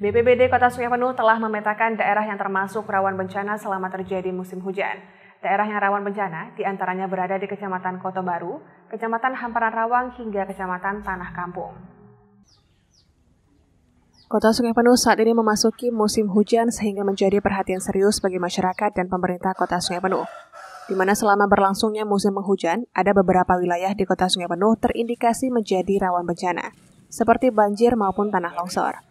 BPBD Kota Sungai Penuh telah memetakan daerah yang termasuk rawan bencana selama terjadi musim hujan. Daerah yang rawan bencana diantaranya berada di Kecamatan Kota Baru, Kecamatan Hamparan Rawang, hingga Kecamatan Tanah Kampung. Kota Sungai Penuh saat ini memasuki musim hujan sehingga menjadi perhatian serius bagi masyarakat dan pemerintah Kota Sungai Penuh. Di mana selama berlangsungnya musim penghujan, ada beberapa wilayah di Kota Sungai Penuh terindikasi menjadi rawan bencana, seperti banjir maupun tanah longsor.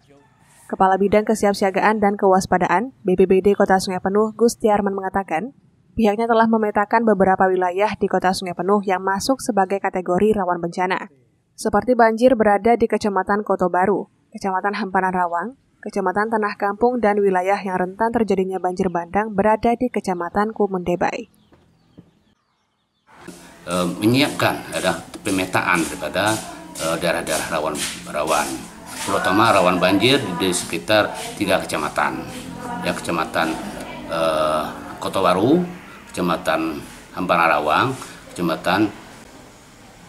Kepala Bidang Kesiapsiagaan dan Kewaspadaan BPBD Kota Sungai Penuh Gustiarman mengatakan, pihaknya telah memetakan beberapa wilayah di Kota Sungai Penuh yang masuk sebagai kategori rawan bencana, seperti banjir berada di Kecamatan Koto Baru, Kecamatan Hamparan Rawang, Kecamatan Tanah Kampung dan wilayah yang rentan terjadinya banjir bandang berada di Kecamatan Kumendebai eh, menyiapkan ada pemetaan daripada eh, daerah-daerah rawan rawan terutama rawan banjir di sekitar tiga kecamatan ya kecamatan eh, Kota Baru, kecamatan Hamparan Rawang, kecamatan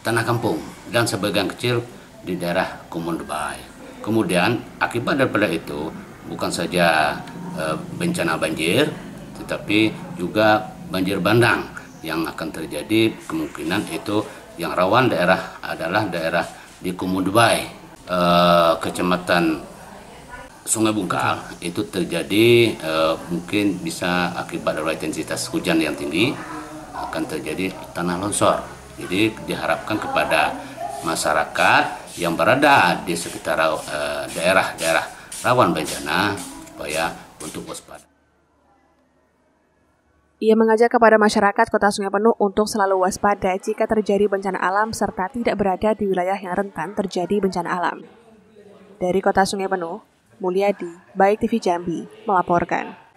Tanah Kampung dan sebagian kecil di daerah Kumun Dubai. Kemudian akibat daripada itu bukan saja eh, bencana banjir tetapi juga banjir bandang yang akan terjadi kemungkinan itu yang rawan daerah adalah daerah di Kumun Dubai eh, kecamatan Sungai Bungkal itu terjadi eh, mungkin bisa akibat dari intensitas hujan yang tinggi akan terjadi tanah longsor. Jadi diharapkan kepada masyarakat yang berada di sekitar eh, daerah-daerah eh, rawan bencana supaya untuk waspada. Ia mengajak kepada masyarakat Kota Sungai Penuh untuk selalu waspada jika terjadi bencana alam serta tidak berada di wilayah yang rentan terjadi bencana alam. Dari Kota Sungai Penuh, Mulyadi, Baik TV Jambi, melaporkan.